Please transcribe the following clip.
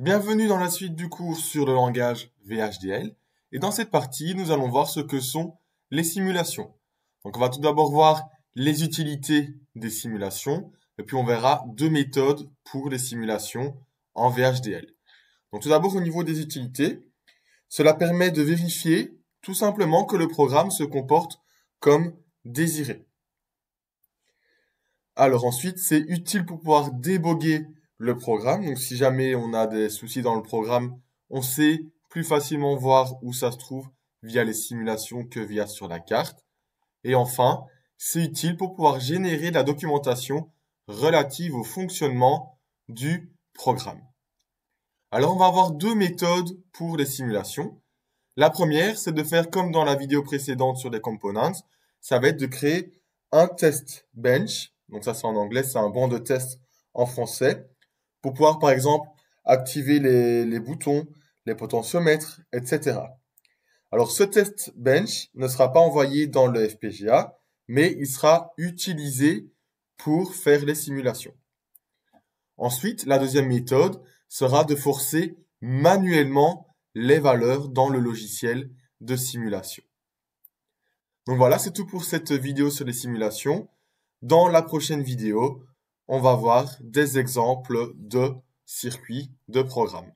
Bienvenue dans la suite du cours sur le langage VHDL. Et dans cette partie, nous allons voir ce que sont les simulations. Donc on va tout d'abord voir les utilités des simulations, et puis on verra deux méthodes pour les simulations en VHDL. Donc tout d'abord au niveau des utilités, cela permet de vérifier tout simplement que le programme se comporte comme désiré. Alors ensuite, c'est utile pour pouvoir déboguer le programme. Donc si jamais on a des soucis dans le programme, on sait plus facilement voir où ça se trouve via les simulations que via sur la carte. Et enfin, c'est utile pour pouvoir générer la documentation relative au fonctionnement du programme. Alors on va avoir deux méthodes pour les simulations. La première, c'est de faire comme dans la vidéo précédente sur les components, ça va être de créer un test bench. Donc ça c'est en anglais, c'est un banc de test en français pour pouvoir par exemple activer les, boutons, les potentiomètres, etc. Alors ce test bench ne sera pas envoyé dans le FPGA, mais il sera utilisé pour faire les simulations. Ensuite, la deuxième méthode sera de forcer manuellement les valeurs dans le logiciel de simulation. Donc voilà, c'est tout pour cette vidéo sur les simulations. Dans la prochaine vidéo, on va voir des exemples de circuits de programmes.